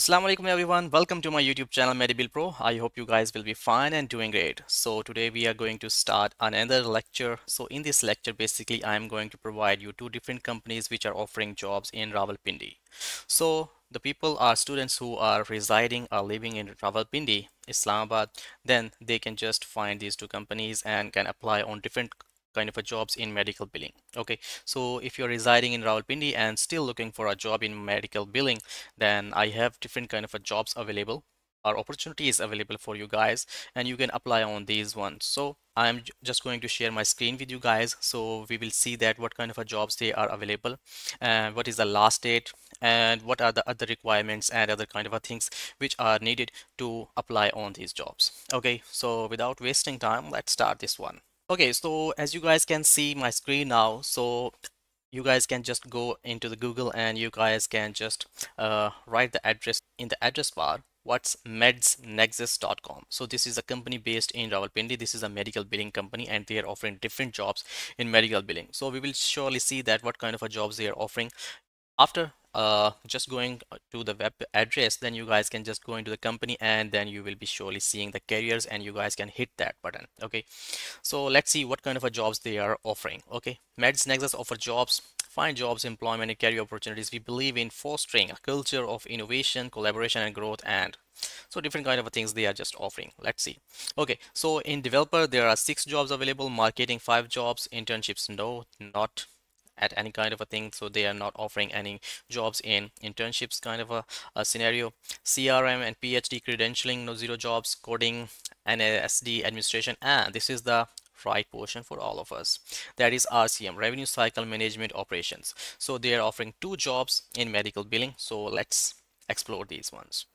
Assalamu alaikum everyone welcome to my youtube channel MediBill Pro I hope you guys will be fine and doing great so today we are going to start another lecture so in this lecture basically I am going to provide you two different companies which are offering jobs in Rawalpindi so the people are students who are residing or living in Rawalpindi Islamabad then they can just find these two companies and can apply on different kind of a jobs in medical billing okay so if you're residing in Rawalpindi and still looking for a job in medical billing then I have different kind of a jobs available or opportunities available for you guys and you can apply on these ones so I'm just going to share my screen with you guys so we will see that what kind of a jobs they are available and uh, what is the last date and what are the other requirements and other kind of a things which are needed to apply on these jobs okay so without wasting time let's start this one Okay, so as you guys can see my screen now, so you guys can just go into the Google and you guys can just uh, write the address in the address bar what's medsnexus.com so this is a company based in Rawalpindi this is a medical billing company and they are offering different jobs in medical billing so we will surely see that what kind of a jobs they are offering after uh, just going uh, to the web address, then you guys can just go into the company and then you will be surely seeing the carriers, and you guys can hit that button. Okay. So let's see what kind of a jobs they are offering. Okay. Meds Nexus offer jobs find jobs, employment, and career opportunities. We believe in fostering a culture of innovation, collaboration, and growth, and so different kind of things they are just offering. Let's see. Okay, so in developer there are six jobs available, marketing five jobs, internships no, not at any kind of a thing so they are not offering any jobs in internships kind of a, a scenario crm and phd credentialing no zero jobs coding NASD administration and this is the right portion for all of us that is RCM revenue cycle management operations so they are offering two jobs in medical billing so let's explore these ones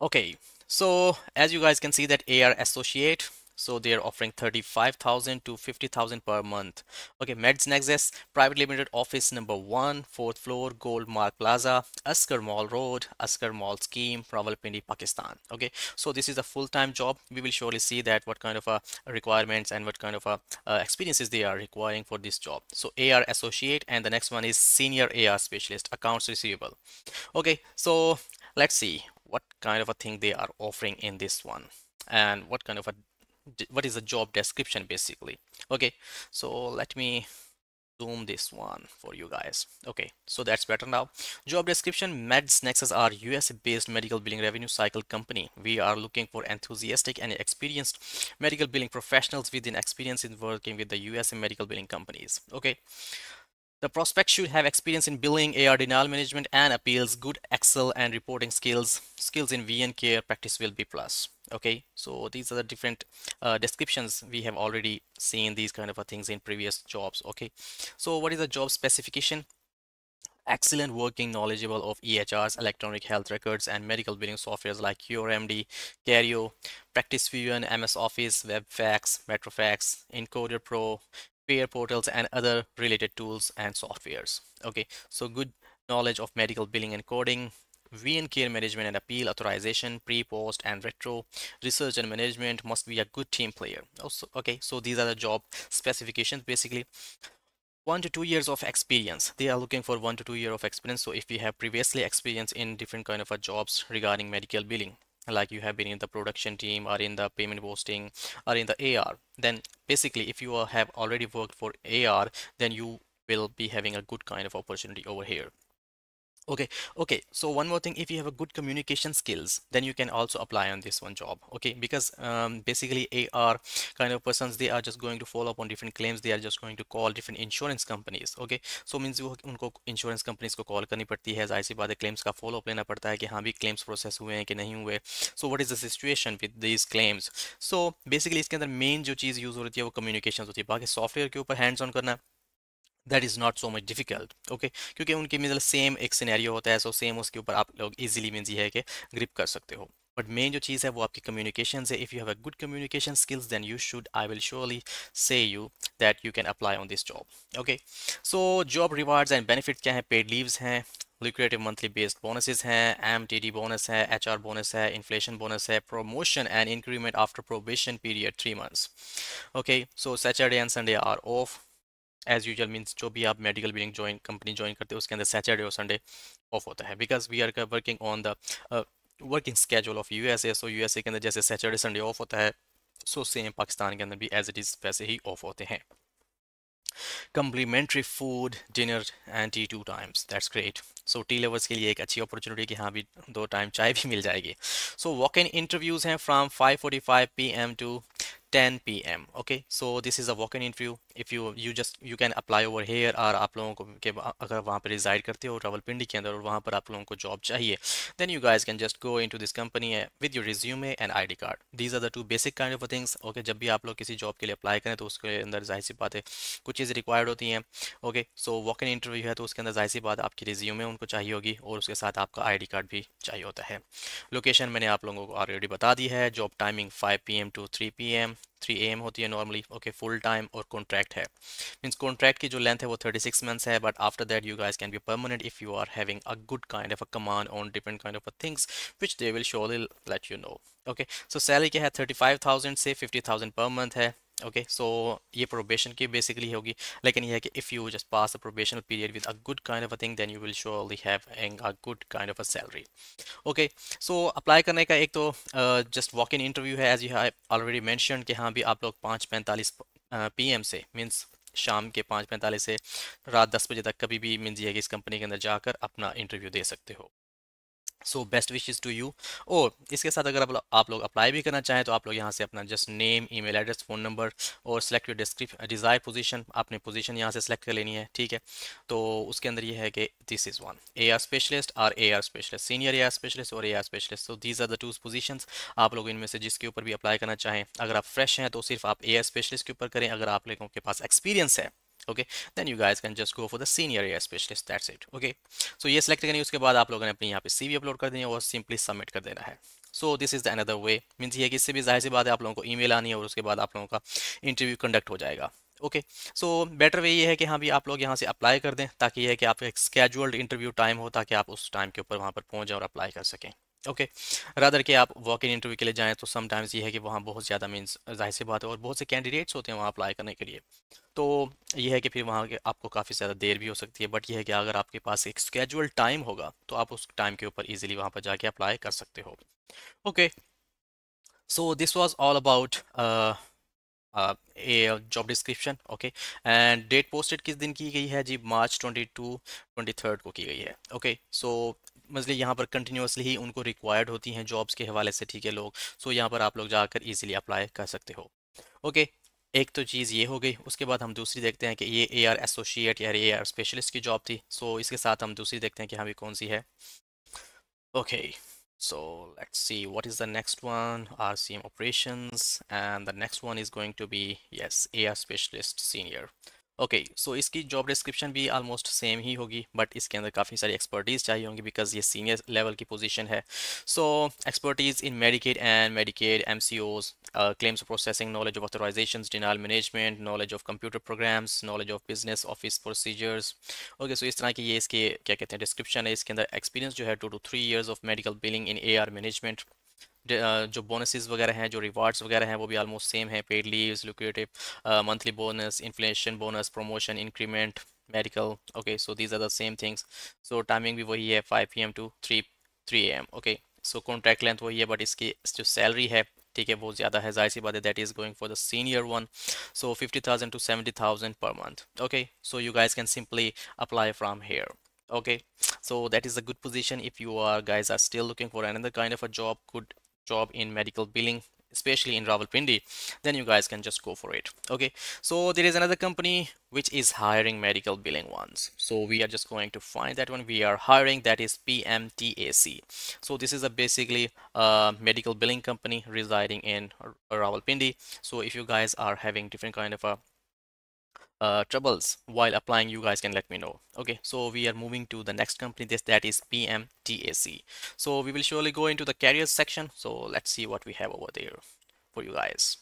okay so as you guys can see that AR associate so they are offering 35,000 to 50,000 per month okay meds nexus private limited office number one fourth floor gold mark plaza askar mall road askar mall scheme rawalpindi pakistan okay so this is a full-time job we will surely see that what kind of a uh, requirements and what kind of a uh, uh, experiences they are requiring for this job so ar associate and the next one is senior ar specialist accounts receivable okay so let's see what kind of a thing they are offering in this one and what kind of a what is the job description basically okay so let me zoom this one for you guys okay so that's better now job description meds nexus are us-based medical billing revenue cycle company we are looking for enthusiastic and experienced medical billing professionals with an experience in working with the us medical billing companies okay the prospect should have experience in billing, AR denial management and appeals, good Excel and reporting skills, skills in VN care, practice will be plus. Okay, so these are the different uh, descriptions we have already seen these kind of uh, things in previous jobs. Okay, so what is the job specification? Excellent working knowledgeable of EHRs, electronic health records and medical billing softwares like QRMD, Cario, Practice VN, MS Office, WebFax, MetroFax, Encoder Pro, Pay portals and other related tools and softwares. Okay, so good knowledge of medical billing and coding, VN care management and appeal authorization, pre, post, and retro, research and management must be a good team player. Also, oh, okay, so these are the job specifications basically. One to two years of experience. They are looking for one to two year of experience. So if you have previously experience in different kind of jobs regarding medical billing, like you have been in the production team or in the payment posting or in the AR then basically if you have already worked for AR then you will be having a good kind of opportunity over here okay okay so one more thing if you have a good communication skills then you can also apply on this one job okay because um, basically AR kind of persons they are just going to follow up on different claims they are just going to call different insurance companies okay so means you unko insurance companies ko call करनी पड़ती है जाहिर सी बात claims का follow up लेना पड़ता है कि हाँ भी claims process हुए हैं कि नहीं हुए so what is the situation with these claims so basically इसके अंदर main जो चीज़ use हो रही है वो communications होती है बाकी software के ऊपर hands on करना that is not so much difficult okay क्योंकि उनके मतलब सेम एक सिनेरियो होता है सो सेम उसके ऊपर आप लोग इजीली मीन्स ये है कि ग्रिप कर सकते हो बट मेन जो चीज़ है वो आपकी कम्युनिकेशन है if you have a good communication skills then you should I will surely say you that you can apply on this job okay so job rewards and benefit क्या हैं paid leaves हैं lucrative monthly based bonuses हैं M T D bonus है H R bonus है inflation bonus है promotion and increment after probation period three months okay so Saturday and Sunday are off as usual means जो भी आप medical billing join company join करते हो उसके अंदर सैटरडे और संडे ऑफ होता है because we are working on the working schedule of U S A so U S A के अंदर जैसे सैटरडे संडे ऑफ होता है सो सेम पाकिस्तान के अंदर भी एज इट इज़ वैसे ही ऑफ होते हैं complimentary food dinner and tea two times that's great so tea lovers के लिए एक अच्छी अपॉर्चुनिटी कि हाँ भी दो टाइम चाय भी मिल जाएगी सो वॉक इन इंटरव्यूज़ हैं from five five forty P M to 10 p.m. Okay, so this is a walk-in interview. If you you just you can apply over here और आप लोगों को के अगर वहाँ पर reside करते हो पिंडी के अंदर और वहाँ पर आप लोगों को job चाहिए then you guys can just go into this company uh, with your resume and ID card. These are the two basic kind of things. Okay, जब भी आप लोग किसी job के लिए apply करें तो उसके अंदर जाहिर सी बात है कुछ चीज़ रिक्वायर्ड होती हैं okay so walk in interview है तो उसके अंदर जाहिर सी बात आपकी रिज्यूमे उनको चाहिए होगी और उसके साथ आपका डी कार्ड भी चाहिए होता है लोकेशन मैंने आप लोगों को ऑलरेडी बता दी है job timing 5 M to 3 M three M होती है नॉर्मली ओके फुल टाइम और कॉन्ट्रैक्ट है मीन्स कॉन्ट्रैक्ट की जो लेंथ है वो थर्टी सिक्स मंथ्स है but after that you guys can be permanent if you are having a good kind of a command on different kind of a things which they will surely let you know okay so salary क्या है thirty five thousand से fifty thousand per month है okay so ये probation की basically होगी लेकिन ये है कि if you just pass the probation period with a good kind of a thing then you will surely have an a good kind of a salary okay so apply करने का एक तो जस्ट वॉक इन इंटरव्यू है as you have already mention कि हाँ भी आप लोग पाँच पैंतालीस पी एम से मीन्स शाम के पाँच पैंतालीस से रात दस बजे तक कभी भी मीन्स ये है कि इस कंपनी के अंदर जाकर अपना इंटरव्यू दे सकते हो so best wishes to you और इसके साथ अगर आप, लोग अप्लाई भी करना चाहें तो आप लोग यहाँ से अपना just name email address phone number और सिलेक्ट योर डिस्क्रिप डिज़ायर पोजीशन आपने पोजीशन यहाँ से सिलेक्ट कर लेनी है ठीक है तो उसके अंदर ये है कि this is one A R specialist R A R specialist senior A R specialist और ए आर स्पेशलिस्ट तो these are the two position आप लोग इनमें से जिसके ऊपर भी अप्लाई करना चाहें अगर आप फ्रेश हैं तो सिर्फ आप ए आर स्पेशलिस्ट के ऊपर करें अगर आप लोगों के पास एक्सपीरियंस है okay then you guys can just go for the senior air specialist that's it okay so ये सेलेक्ट करनी उसके बाद आप लोगों ने अपनी यहाँ पे सीवी अपलोड कर देनी है और सिंपली सबमिट कर देना है so this is the another way means ये कि इससे भी जाहिर सी बात है आप लोगों को ईमेल आनी है और उसके बाद आप लोगों का इंटरव्यू कंडक्ट हो जाएगा ओके सो बेटर वे ये है कि हाँ भी आप लोग यहाँ से अप्लाई कर दें ताकि यह है कि आपका एक स्केजुअल्ड इंटरव्यू टाइम हो ताकि आप उस टाइम के ऊपर वहाँ पर पहुँच जाए और अप्लाई कर सकें ओके रादर के आप वॉक इन इंटरव्यू के लिए जाएँ तो समटाइम्स ये है कि वहाँ बहुत ज़्यादा मीन्स जाहिर सी बात है और बहुत से कैंडिडेट्स होते हैं वहाँ अप्लाई करने के लिए तो ये है कि फिर वहाँ के आपको काफ़ी ज़्यादा देर भी हो सकती है बट ये है कि अगर आपके पास एक स्केजुअल टाइम होगा तो आप उस टाइम के ऊपर ईजिली वहाँ पर जाके अप्लाई कर सकते हो okay so this was all about a job description okay and date posted किस दिन की गई है जी मार्च 22 23 को की गई है ओके सो मजली यहाँ पर कंटिन्यूसली ही उनको रिक्वायर्ड होती हैं जॉब्स के हवाले से ठीक है लोग सो so, यहाँ पर आप लोग जाकर ईजिली अप्लाई कर सकते हो ओके okay, एक तो चीज़ ये हो गई उसके बाद हम दूसरी देखते हैं कि ये ए आर एसोशिएट या ए आर स्पेशलिस्ट की जॉब थी सो so, इसके साथ हम दूसरी देखते हैं कि भी कौन सी है okay so let's see the next the next one operation and the next one is going to be be A R specialist senior okay okay, so so इसकी जॉब डिस्क्रिप्शन भी ऑलमोस्ट सेम ही होगी but इसके अंदर काफ़ी सारी expertise चाहिए होंगी बिकॉज ये सीनियर लेवल की पोजीशन है so expertise in Medicaid and Medicaid M C Os claims processing knowledge of authorization denial management knowledge of computer programs knowledge of business office procedures okay so इस तरह की ये इसके क्या कहते हैं डिस्क्रिप्शन है इसके अंदर एक्सपीरियंस जो है two two three years of medical billing in a management जो बोनसेस वगैरह हैं जो रिवार्ड्स वगैरह हैं वो भी ऑलमोस्ट सेम है paid leaves lucrative monthly bonus inflation bonus promotion increment medical okay so these are the same things so timing भी वही है five P M to three three M okay so contract length वही है but इसकी जो salary है ठीक है वो ज़्यादा है जाहिर सी बात है that is going for the senior one so fifty thousand to seventy thousand per month okay so you guys can simply apply from here okay so that is a good position if you are guys are still looking for another kind of a job good job in medical billing especially in Rawalpindi, then you guys can just go for it. Okay, so there is another company which is hiring medical billing ones. So we are just going to find that one. We are hiring that is PMTAC. So this is a basically a medical billing company residing in Rawalpindi. So if you guys are having different kind of a uh, troubles while applying you guys can let me know okay so we are moving to the next company this that is PMTAC so we will surely go into the carriers section so let's see what we have over there for you guys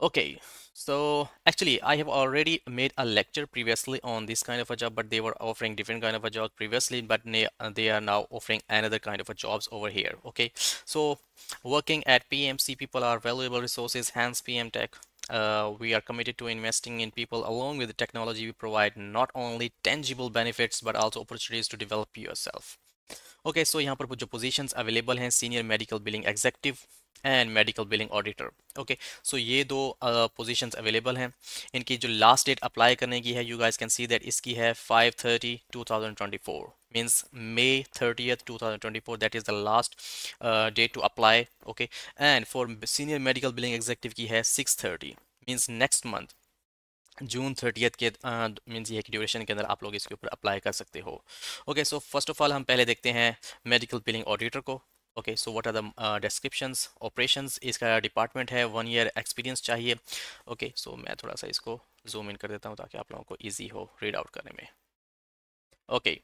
okay so actually i have already made a lecture previously on this kind of a job but they were offering different kind of a job previously but they uh, are now offering another kind of a jobs over here okay so working at pmc people are valuable resources hence pm tech uh, we are committed to investing in people along with the technology we provide not only tangible benefits but also opportunities to develop yourself okay so यहाँ पर जो positions available हैं senior medical billing executive and medical billing auditor okay so ये दो positions available हैं इनकी जो last date apply करने की है you guys can see that इसकी है five thirty two thousand twenty four means May 30th two thousand that is the last date to apply okay and for senior medical billing executive की है six thirty means next month June thirtieth के mean ये कि duration के अंदर आप लोग इसके ऊपर अप्लाई कर सकते हो okay so first of all हम पहले देखते हैं मेडिकल बिलिंग ऑडिटर को okay so what are the descriptions operations इसका डिपार्टमेंट है वन ईयर एक्सपीरियंस चाहिए ओके okay, सो so मैं थोड़ा सा इसको जूम इन कर देता हूँ ताकि आप लोगों को ईजी हो रीड आउट करने में okay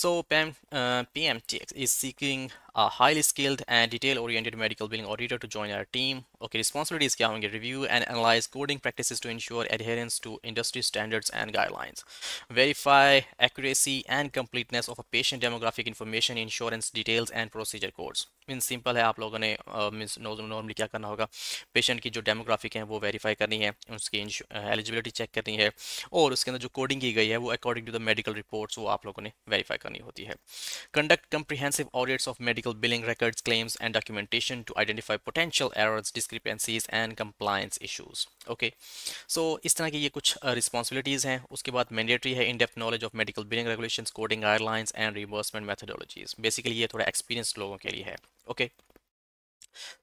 so Pam P M T X is seeking highly skilled and detail oriented medical billing auditor to join our team Okay, responsibilities क्या होंगे Review and analyze coding practices to ensure adherence to industry standards and guidelines. Verify accuracy and completeness of a patient demographic information, insurance details and procedure codes. Mean simple है आप लोगों ने means normally क्या करना होगा patient की जो demographic है वो वेरीफाई करनी है उसकी एलिजिबिलिटी चेक करनी है और उसके अंदर जो कोडिंग की गई है वो according to the medical reports वो आप लोगों ने वेरीफाई करनी होती है conduct comprehensive audits of medical billing records claims and documentation to identify potential errors discrepancies and compliance issues okay so इस तरह की ये कुछ रिस्पॉन्सिबिलिटीज़ हैं उसके बाद मैंडेटरी है in depth knowledge of medical billing regulation coding guidelines and reimbursement methodologies basically ये थोड़ा एक्सपीरियंस लोगों के लिए है okay okay.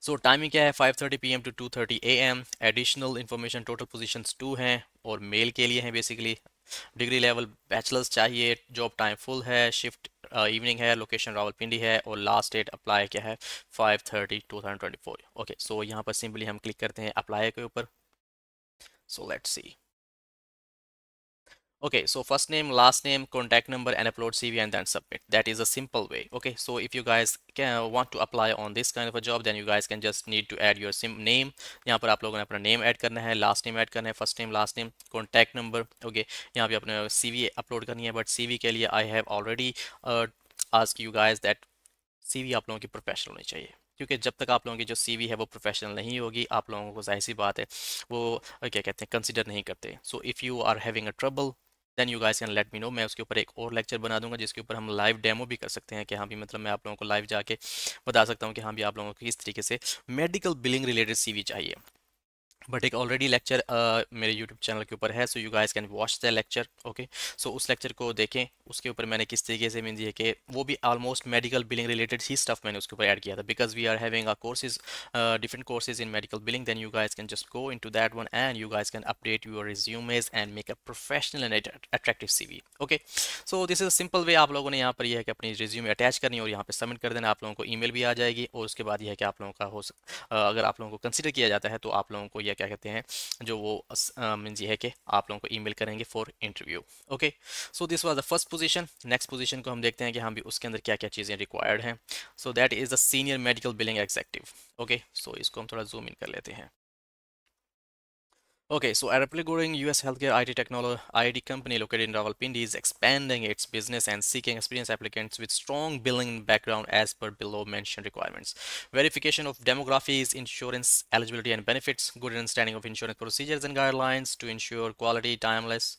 So so, timing क्या है 5:30 PM to 2:30 AM additional information total positions two हैं और मेल के लिए हैं बेसिकली डिग्री लेवल बैचलर्स चाहिए जॉब टाइम फुल है शिफ्ट इवनिंग है लोकेशन रावलपिंडी है और लास्ट डेट अप्लाई क्या है five thirty two thousand twenty four okay so यहाँ पर सिंपली हम क्लिक करते हैं अप्लाई के ऊपर so let's see okay so first name last name contact number and upload cv and then submit that is a simple way okay so if you guys can uh, want to apply on this kind of a job then you guys can just need to add your sim name यहाँ पर आप लोगों ने अपना name add करना है last name add करना है first name last name contact number okay यहाँ पे अपने cv upload करनी है but cv के लिए I have already uh, asked you guys that cv आप लोगों की professional होनी चाहिए क्योंकि जब तक आप लोगों की जो सीवी है वो प्रोफेशनल नहीं होगी आप लोगों को जाहिर सी बात है वो क्या कहते हैं कंसिडर नहीं करते so if you are having a trouble then you guys can let me know मैं उसके ऊपर एक और लेक्चर बना दूंगा जिसके ऊपर हम लाइव डेमो भी कर सकते हैं कि हाँ भी मतलब मैं आप लोगों को लाइव जाके बता सकता हूँ कि हाँ भी आप लोगों को किस तरीके से मेडिकल बिलिंग रिलेटेड सी चाहिए बट एक ऑलरेडी लेक्चर uh, मेरे यूट्यूब चैनल के ऊपर है so you guys can watch the lecture okay so उस लेक्चर को देखें उसके ऊपर मैंने किस तरीके से मीन ये कि वो भी ऑलमोस्ट मेडिकल बिलिंग रिलेटेड ही स्टफ मैंने उसके ऊपर ऐड किया था because we are having courses different courses in medical billing then you guys can just go in to that one and you guys can update your resumes and make a professional and attractive C V okay so this is simple way आप लोगों ने यहाँ पर यह है कि अपनी resume attach करनी और यहाँ पर सबमिट कर देना आप लोगों को ई भी आ जाएगी और उसके बाद यह है कि आप लोगों का हो uh, अगर आप लोगों को कंसिडर किया जाता है तो आप लोगों को यह क्या कहते हैं जो वो मीन्स ये है कि आप लोगों को ईमेल करेंगे for interview okay so this was the first position next position को हम देखते हैं कि हम भी उसके अंदर क्या क्या चीज़ें रिक्वायर्ड हैं so that is the senior medical billing executive okay so इसको हम थोड़ा जूम इन कर लेते हैं Okay, so a rapidly growing US healthcare IT technology IT company located in Rawalpindi is expanding its business and seeking experienced applicants with strong billing background as per below mentioned requirements. Verification of demographics, insurance eligibility and benefits, good understanding of insurance procedures and guidelines to ensure quality, timeless,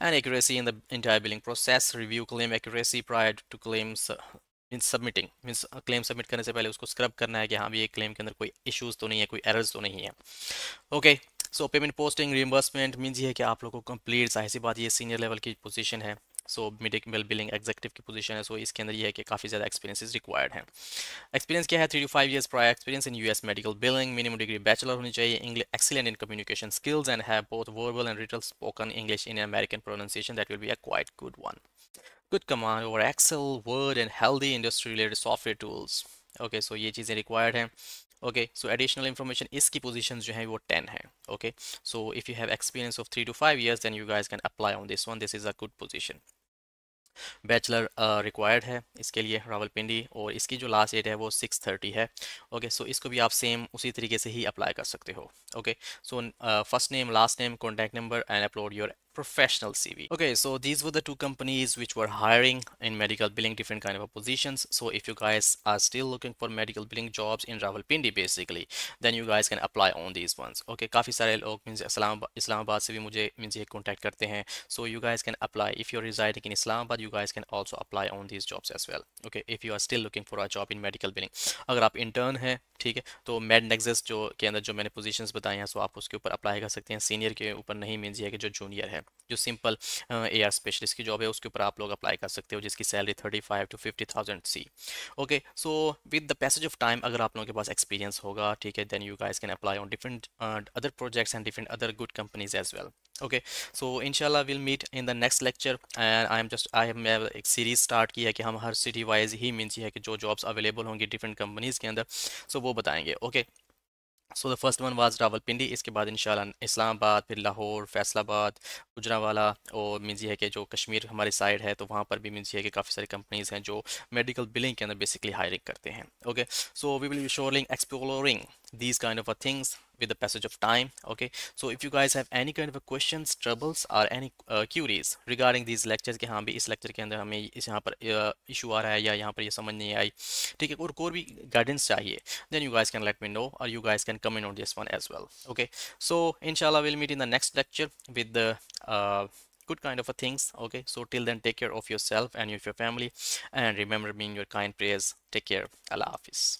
and accuracy in the entire billing process. Review claim accuracy prior to claims मीन्स submitting means claim submit करने से पहले उसको scrub करना है कि हाँ भी ये claim के अंदर कोई issues तो नहीं है कोई errors तो नहीं है okay. So payment posting reimbursement mean ये है कि आप लोग को कंप्लीट जाहिर बात ये सीनियर लेवल की पोजीशन है सो मेल बिलिंग एग्जेक्टिव की पोजीशन है सो so इसके अंदर ये है कि काफ़ी ज़्यादा एक्सपीरियंस रिक्वायर्ड है एक्सपीरियंस क्या है three to five years prior experience in S medical billing minimum degree bachelor होनी चाहिए English excellent in communication skills and have both verbal and written spoken English in American pronunciation that will be a quite good one good command और Excel Word and healthy industry related software tools okay so ये चीज़ें required हैं okay so additional information इसकी position जो है वो ten है okay so if you have experience of three to five years than you guys can apply on this one this is a good position bachelor required है इसके लिए रावलपिंडी और इसकी जो लास्ट डेट है वो सिक्स थर्टी है ओके okay, सो so इसको भी आप सेम उसी तरीके से ही अप्लाई कर सकते हो okay so first name last name contact number and upload your professional CV. Okay, so these were the two companies which were hiring in medical billing different kind of positions. So if you guys are still looking for medical billing jobs in Rawalpindi basically, then you guys can apply on these ones. Okay, काफी सारे लोग means Islamabad से भी मुझे means ये contact करते हैं. So you guys can apply if you're residing in Islamabad, you guys can also apply on these jobs as well. Okay, if you are still looking for a job in medical billing. अगर आप intern हैं, ठीक है, तो med nexus जो के अंदर जो मैंने positions बताई हैं, so आप उसके ऊपर apply कर सकते हैं. Senior के ऊपर नहीं means ये है कि जो junior है. है जो सिंपल ए आर स्पेशलिस्ट की जॉब है उसके ऊपर आप लोग अप्लाई कर सकते हो जिसकी salary thirty five to fifty thousand सी okay so with the passage of time अगर आप लोगों के पास एक्सपीरियंस होगा ठीक है then you guys can apply on different other projects and different other good companies as well okay so inshallah we'll meet in the next lecture and i am just i have एक series start की है कि हम हर city wise ही means ये है कि जो जॉब्स अवेलेबल होंगी डिफरेंट कंपनीज के अंदर सो so वो बताएंगे okay okay? So the first one was Rawalpindi इसके बाद इन इस्लामाबाद फिर लाहौर फैसलाबाद गुजरावाला और मीन ये है कि जो कश्मीर हमारी साइड है तो वहाँ पर भी मीन ये है कि काफ़ी सारी कंपनीज़ हैं जो मेडिकल बिलिंग के अंदर बेसिकली हायरिंग करते हैं okay so we will be sharing exploring these kind of things with the passage of time okay so if you guys have any kind of questions troubles or any uh, queries regarding these lectures कि हाँ भी इस lecture के अंदर हमें इस यहाँ पर uh, issue आ रहा है या यहाँ पर ये समझ नहीं आई ठीक है और कोई भी guidance चाहिए then you guys can let me know or you guys can comment on this one as well okay so inshallah we'll meet in the next lecture with the uh, good kind of a things okay so till then take care of yourself and your family and remember being your kind prayers take care allah hafiz